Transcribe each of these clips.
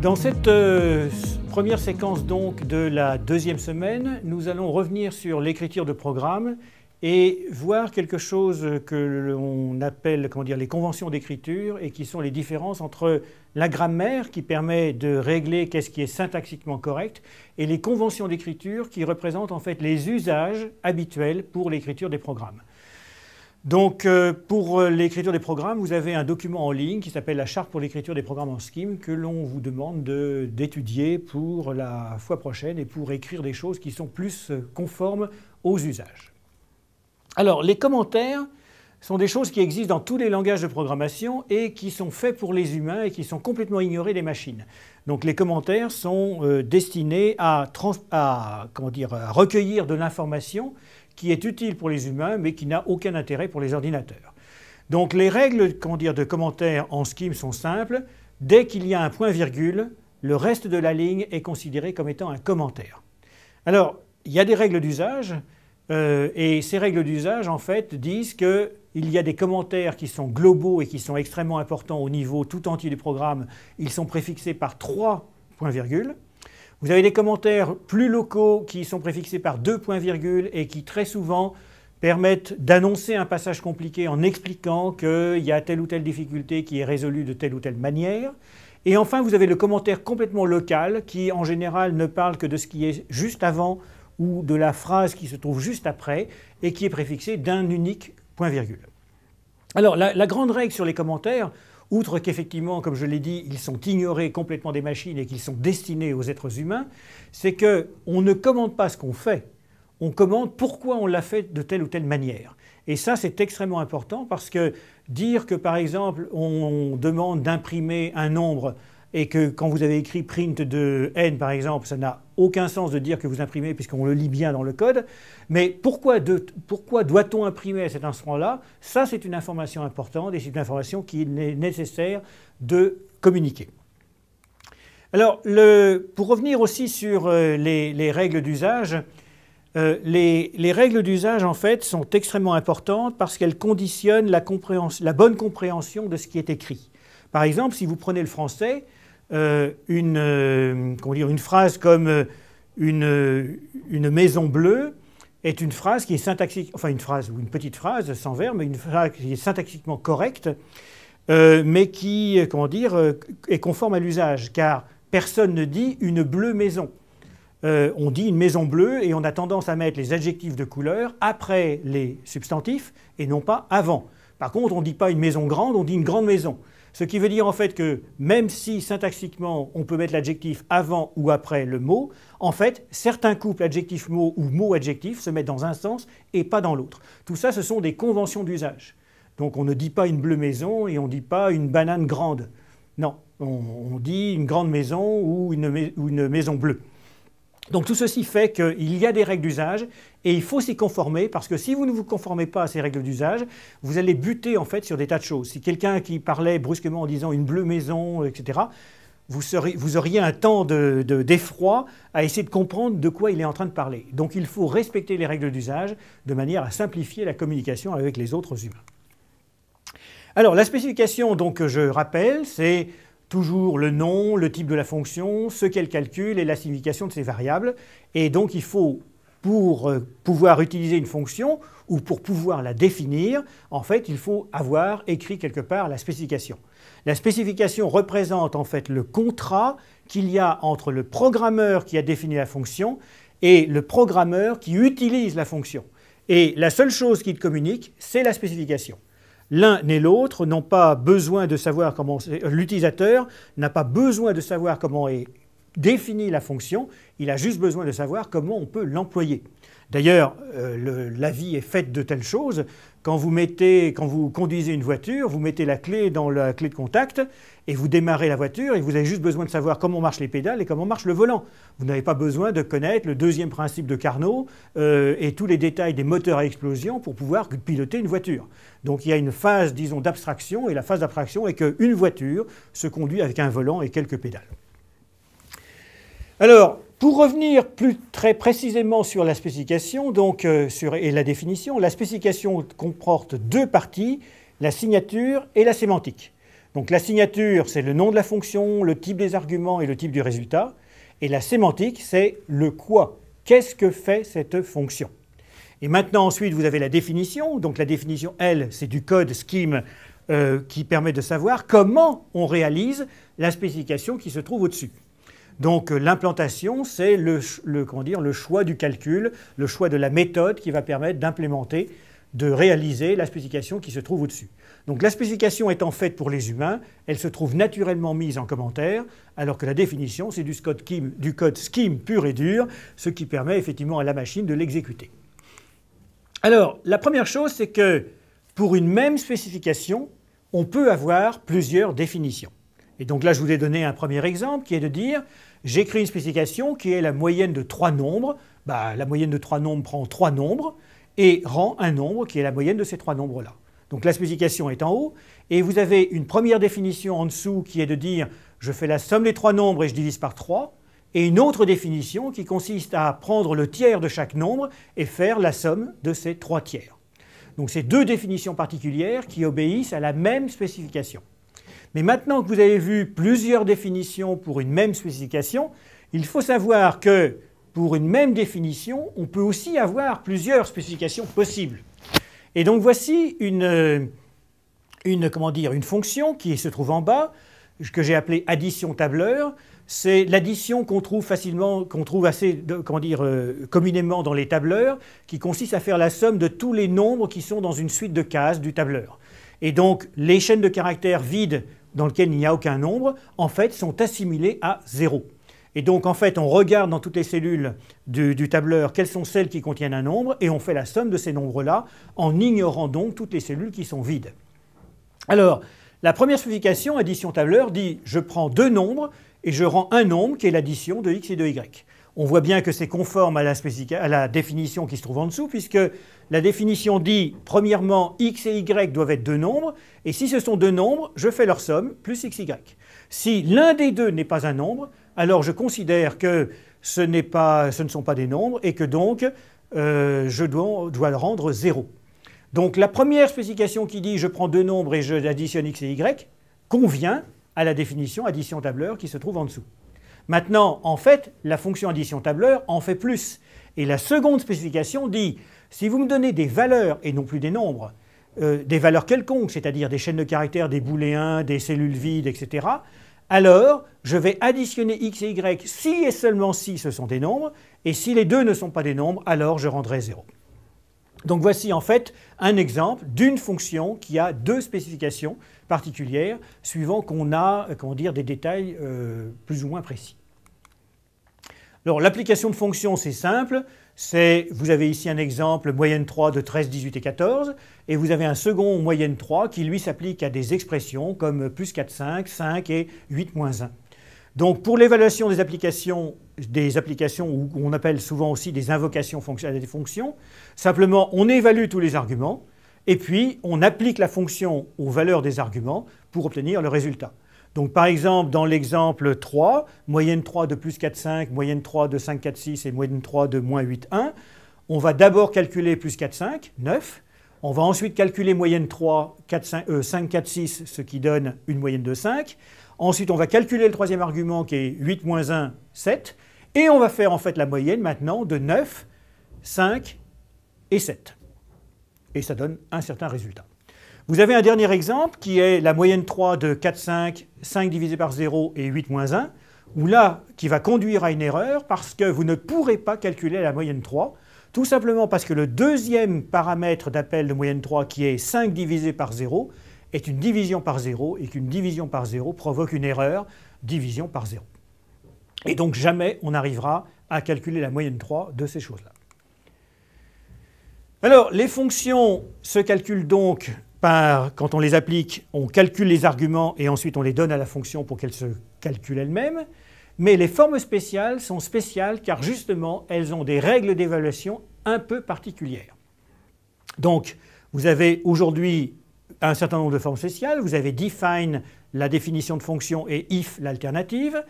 Dans cette euh, première séquence donc de la deuxième semaine, nous allons revenir sur l'écriture de programmes et voir quelque chose que l'on appelle comment dire, les conventions d'écriture et qui sont les différences entre la grammaire qui permet de régler qu'est-ce qui est syntaxiquement correct et les conventions d'écriture qui représentent en fait les usages habituels pour l'écriture des programmes. Donc, euh, pour euh, l'écriture des programmes, vous avez un document en ligne qui s'appelle la charte pour l'écriture des programmes en Scheme que l'on vous demande d'étudier pour la fois prochaine et pour écrire des choses qui sont plus euh, conformes aux usages. Alors, les commentaires sont des choses qui existent dans tous les langages de programmation et qui sont faits pour les humains et qui sont complètement ignorés des machines. Donc les commentaires sont destinés à recueillir de l'information qui est utile pour les humains, mais qui n'a aucun intérêt pour les ordinateurs. Donc les règles comment dire, de commentaires en scheme sont simples. Dès qu'il y a un point-virgule, le reste de la ligne est considéré comme étant un commentaire. Alors, il y a des règles d'usage, euh, et ces règles d'usage, en fait, disent qu'il y a des commentaires qui sont globaux et qui sont extrêmement importants au niveau tout entier du programme. Ils sont préfixés par trois points-virgules. Vous avez des commentaires plus locaux qui sont préfixés par deux points virgules et qui très souvent permettent d'annoncer un passage compliqué en expliquant qu'il y a telle ou telle difficulté qui est résolue de telle ou telle manière. Et enfin, vous avez le commentaire complètement local qui, en général, ne parle que de ce qui est juste avant ou de la phrase qui se trouve juste après et qui est préfixé d'un unique point virgule. Alors, la grande règle sur les commentaires, outre qu'effectivement, comme je l'ai dit, ils sont ignorés complètement des machines et qu'ils sont destinés aux êtres humains, c'est qu'on ne commande pas ce qu'on fait, on commande pourquoi on l'a fait de telle ou telle manière. Et ça, c'est extrêmement important parce que dire que, par exemple, on demande d'imprimer un nombre et que quand vous avez écrit print de n par exemple, ça n'a aucun sens de dire que vous imprimez puisqu'on le lit bien dans le code. Mais pourquoi, doit-on imprimer à cet instant-là Ça, c'est une information importante et c'est une information qu'il est nécessaire de communiquer. Alors, pour revenir aussi sur euh, les, règles d'usage, euh, les, règles d'usage, en fait, sont extrêmement importantes parce qu'elles conditionnent la, bonne compréhension de ce qui est écrit. Par exemple, si vous prenez le français, euh, une, euh, une phrase comme euh, une, maison bleue est une phrase qui est syntaxique, enfin une phrase ou une petite phrase sans verbe, mais une phrase qui est syntaxiquement correcte, mais qui, comment dire, est conforme à l'usage, car personne ne dit une bleue maison. on dit une maison bleue et on a tendance à mettre les adjectifs de couleur après les substantifs et non pas avant. Par contre, on ne dit pas une maison grande, on dit une grande maison. Ce qui veut dire en fait que même si syntaxiquement on peut mettre l'adjectif avant ou après le mot, en fait certains couples adjectif-mot ou mot-adjectif se mettent dans un sens et pas dans l'autre. Tout ça ce sont des conventions d'usage. Donc on ne dit pas une bleue maison et on ne dit pas une banane grande. Non, on, dit une grande maison ou une maison bleue. Donc tout ceci fait qu'il y a des règles d'usage et il faut s'y conformer parce que si vous ne vous conformez pas à ces règles d'usage, vous allez buter en fait sur des tas de choses. Si quelqu'un qui parlait brusquement en disant une bleue maison, etc., vous, auriez un temps d'effroi à essayer de comprendre de quoi il est en train de parler. Donc il faut respecter les règles d'usage de manière à simplifier la communication avec les autres humains. Alors la spécification, donc je rappelle, c'est toujours le nom, le type de la fonction, ce qu'elle calcule et la signification de ses variables. Et donc il faut, pour euh, pouvoir utiliser une fonction ou pour pouvoir la définir, en fait, il faut avoir écrit quelque part la spécification. La spécification représente en fait le contrat qu'il y a entre le programmeur qui a défini la fonction et le programmeur qui utilise la fonction. Et la seule chose qu'il communique, c'est la spécification l'un et l'autre n'ont pas besoin de savoir comment l'utilisateur n'a pas besoin de savoir comment est définie la fonction, il a juste besoin de savoir comment on peut l'employer. D'ailleurs, euh, la vie est faite de telles choses quand vous mettez, quand vous conduisez une voiture, vous mettez la clé dans la clé de contact et vous démarrez la voiture et vous avez juste besoin de savoir comment marchent les pédales et comment marche le volant. Vous n'avez pas besoin de connaître le deuxième principe de Carnot euh, et tous les détails des moteurs à explosion pour pouvoir piloter une voiture. Donc il y a une phase, disons, d'abstraction et la phase d'abstraction est qu'une voiture se conduit avec un volant et quelques pédales. Alors, pour revenir plus très précisément sur la spécification euh, sur, et la définition, la spécification comporte deux parties, la signature et la sémantique. Donc la signature, c'est le nom de la fonction, le type des arguments et le type du résultat. Et la sémantique, c'est le quoi. Qu'est-ce que fait cette fonction Et maintenant, ensuite, vous avez la définition. Donc la définition, elle, c'est du code scheme euh, qui permet de savoir comment on réalise la spécification qui se trouve au-dessus. Donc euh, l'implantation, c'est le, le choix du calcul, le choix de la méthode qui va permettre d'implémenter, de réaliser la spécification qui se trouve au-dessus. Donc la spécification étant faite pour les humains, elle se trouve naturellement mise en commentaire, alors que la définition, c'est du, du code scheme pur et dur, ce qui permet effectivement à la machine de l'exécuter. Alors, la première chose, c'est que pour une même spécification, on peut avoir plusieurs définitions. Et donc là, je vous ai donné un premier exemple qui est de dire, j'écris une spécification qui est la moyenne de trois nombres. Bah, la moyenne de trois nombres prend trois nombres et rend un nombre qui est la moyenne de ces trois nombres-là. Donc la spécification est en haut, et vous avez une première définition en dessous qui est de dire je fais la somme des trois nombres et je divise par trois. et une autre définition qui consiste à prendre le tiers de chaque nombre et faire la somme de ces trois tiers. Donc c'est deux définitions particulières qui obéissent à la même spécification. Et maintenant que vous avez vu plusieurs définitions pour une même spécification, il faut savoir que pour une même définition, on peut aussi avoir plusieurs spécifications possibles. Et donc voici une, une, comment dire, une fonction qui se trouve en bas, que j'ai appelée addition tableur. C'est l'addition qu'on trouve facilement, qu'on trouve assez, comment dire, euh, communément dans les tableurs, qui consiste à faire la somme de tous les nombres qui sont dans une suite de cases du tableur. Et donc les chaînes de caractères vides dans lequel il n'y a aucun nombre, en fait, sont assimilés à zéro. Et donc, en fait, on regarde dans toutes les cellules du, du, tableur quelles sont celles qui contiennent un nombre, et on fait la somme de ces nombres-là, en ignorant donc toutes les cellules qui sont vides. Alors, la première spécification, addition tableur, dit je prends deux nombres et je rends un nombre qui est l'addition de x et de y on voit bien que c'est conforme à la, à la, définition qui se trouve en dessous, puisque la définition dit, premièrement, x et y doivent être deux nombres, et si ce sont deux nombres, je fais leur somme, plus x y. Si l'un des deux n'est pas un nombre, alors je considère que ce, ce ne sont pas des nombres, et que donc euh, je dois, dois le rendre zéro. Donc la première spécification qui dit je prends deux nombres et je additionne x et y convient à la définition addition tableur qui se trouve en dessous. Maintenant, en fait, la fonction addition tableur en fait plus. Et la seconde spécification dit, si vous me donnez des valeurs et non plus des nombres, euh, des valeurs quelconques, c'est-à-dire des chaînes de caractères, des booléens, des cellules vides, etc., alors je vais additionner x et y si et seulement si ce sont des nombres, et si les deux ne sont pas des nombres, alors je rendrai 0. Donc voici en fait un exemple d'une fonction qui a deux spécifications particulières, suivant qu'on a euh, comment dire, des détails euh, plus ou moins précis. Alors l'application de fonction, c'est simple. C'est, vous avez ici un exemple moyenne 3 de 13, 18 et 14, et vous avez un second moyenne 3 qui, lui, s'applique à des expressions comme plus 4, 5, 5 et 8, moins 1. Donc pour l'évaluation des applications, des applications on appelle souvent aussi des invocations fonctionnelles des fonctions, simplement on évalue tous les arguments, et puis on applique la fonction aux valeurs des arguments pour obtenir le résultat. Donc par exemple, dans l'exemple 3, moyenne 3 de plus 4, 5, moyenne 3 de 5, 4, 6 et moyenne 3 de moins 8, 1, on va d'abord calculer plus 4, 5, 9. On va ensuite calculer moyenne 3, 4, 5, 5, 4, 6, ce qui donne une moyenne de 5. Ensuite, on va calculer le troisième argument qui est 8 moins 1, 7. Et on va faire en fait la moyenne maintenant de 9, 5 et 7. Et ça donne un certain résultat. Vous avez un dernier exemple qui est la moyenne 3 de 4, 5, 5 divisé par 0 et 8 moins 1, où là, qui va conduire à une erreur parce que vous ne pourrez pas calculer la moyenne 3, tout simplement parce que le deuxième paramètre d'appel de moyenne 3, qui est 5 divisé par 0, est une division par 0 et qu'une division par 0 provoque une erreur, division par 0. Et donc jamais on n'arrivera à calculer la moyenne 3 de ces choses-là. Alors, les fonctions se calculent donc par, quand on les applique, on calcule les arguments et ensuite on les donne à la fonction pour qu'elle se calcule elle-même. Mais les formes spéciales sont spéciales car justement elles ont des règles d'évaluation un peu particulières. Donc vous avez aujourd'hui un certain nombre de formes spéciales, vous avez define la définition de fonction et if l'alternative,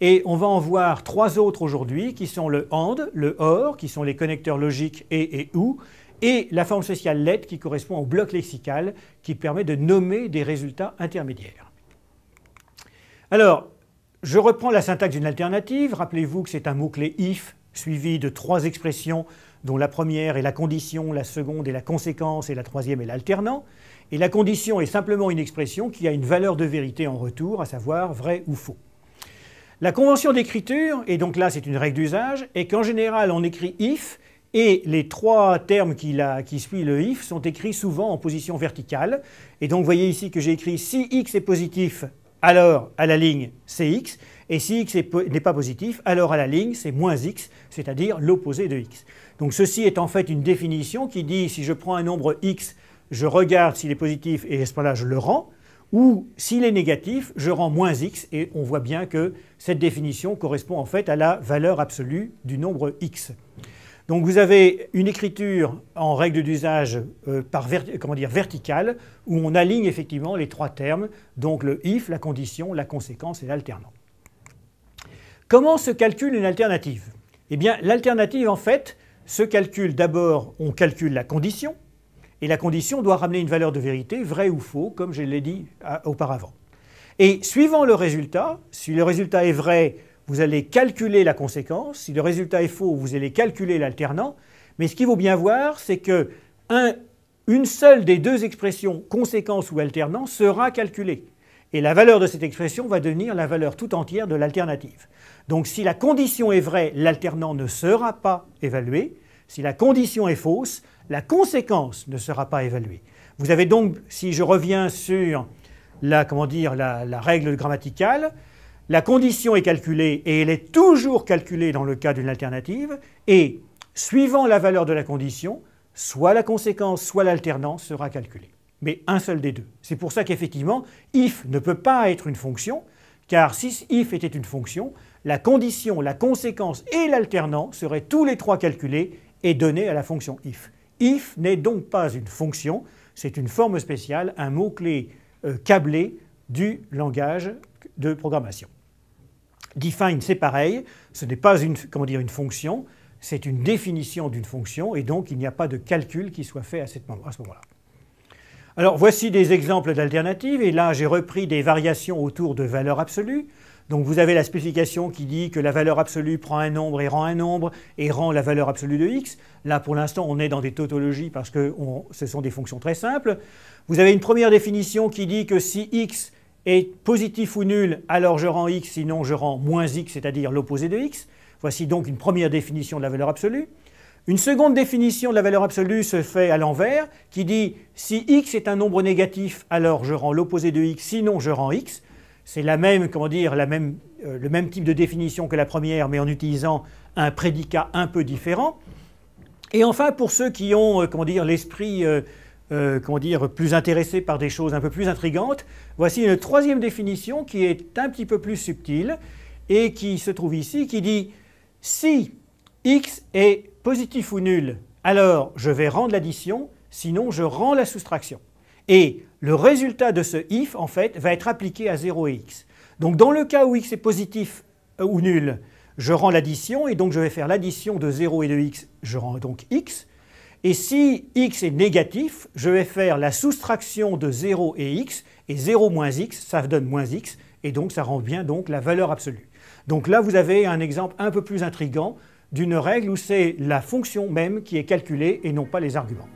et on va en voir trois autres aujourd'hui qui sont le AND, le OR, qui sont les connecteurs logiques et et ou, et la forme sociale let qui correspond au bloc lexical qui permet de nommer des résultats intermédiaires. Alors, je reprends la syntaxe d'une alternative. Rappelez-vous que c'est un mot-clé if suivi de trois expressions dont la première est la condition, la seconde est la conséquence et la troisième est l'alternant. Et la condition est simplement une expression qui a une valeur de vérité en retour, à savoir vrai ou faux. La convention d'écriture, et donc là c'est une règle d'usage, est qu'en général on écrit if et les trois termes qui, suivent suit le if sont écrits souvent en position verticale. Et donc, vous voyez ici que j'ai écrit si x est positif, alors à la ligne, c'est x. Et si x n'est pas positif, alors à la ligne, c'est moins x, c'est-à-dire l'opposé de x. Donc ceci est en fait une définition qui dit si je prends un nombre x, je regarde s'il est positif et à ce moment-là, je le rends, ou s'il est négatif, je rends moins x, et on voit bien que cette définition correspond en fait à la valeur absolue du nombre x. Donc vous avez une écriture en règle d'usage euh, par comment dire, verticale, où on aligne effectivement les trois termes, donc le if, la condition, la conséquence et l'alternant. Comment se calcule une alternative Eh bien, l'alternative, en fait, se calcule d'abord, on calcule la condition, et la condition doit ramener une valeur de vérité, vraie ou faux, comme je l'ai dit euh, auparavant. Et suivant le résultat, si le résultat est vrai, vous allez calculer la conséquence. Si le résultat est faux, vous allez calculer l'alternant. Mais ce qu'il vaut bien voir, c'est que une seule des deux expressions, conséquence ou alternant, sera calculée. Et la valeur de cette expression va devenir la valeur tout entière de l'alternative. Donc si la condition est vraie, l'alternant ne sera pas évalué. Si la condition est fausse, la conséquence ne sera pas évaluée. Vous avez donc, si je reviens sur comment dire, la règle grammaticale, la condition est calculée et elle est toujours calculée dans le cas d'une alternative et suivant la valeur de la condition, soit la conséquence, soit l'alternance sera calculée. Mais un seul des deux. C'est pour ça qu'effectivement, if ne peut pas être une fonction, car si if était une fonction, la condition, la conséquence et l'alternant seraient tous les trois calculés et donnés à la fonction if. If n'est donc pas une fonction, c'est une forme spéciale, un mot-clé euh, câblé du langage de programmation. Define, c'est pareil. Ce n'est pas une, comment dire, une fonction, c'est une définition d'une fonction, et donc il n'y a pas de calcul qui soit fait à, ce moment-là. Alors voici des exemples d'alternatives, et là j'ai repris des variations autour de valeur absolue. Donc vous avez la spécification qui dit que la valeur absolue prend un nombre et rend un nombre et rend la valeur absolue de x. Là pour l'instant on est dans des tautologies parce que ce sont des fonctions très simples. Vous avez une première définition qui dit que si x est positif ou nul, alors je rends x, sinon je rends moins x, c'est-à-dire l'opposé de x. Voici donc une première définition de la valeur absolue. Une seconde définition de la valeur absolue se fait à l'envers, qui dit si x est un nombre négatif, alors je rends l'opposé de x, sinon je rends x. C'est la même, comment dire, même, euh, le même type de définition que la première, mais en utilisant un prédicat un peu différent. Et enfin, pour ceux qui ont, euh, comment dire, l'esprit euh, euh, comment dire, plus intéressé par des choses un peu plus intrigantes. Voici une troisième définition qui est un petit peu plus subtile et qui se trouve ici, qui dit si x est positif ou nul, alors je vais rendre l'addition, sinon je rends la soustraction. Et le résultat de ce if, en fait, va être appliqué à 0x. Donc dans le cas où x est positif euh, ou nul, je rends l'addition, et donc je vais faire l'addition de 0 et de x, je rends donc x. Et si x est négatif, je vais faire la soustraction de 0 et x, et 0 moins x, ça donne moins x, et donc ça rend bien donc la valeur absolue. Donc là, vous avez un exemple un peu plus intrigant d'une règle où c'est la fonction même qui est calculée et non pas les arguments.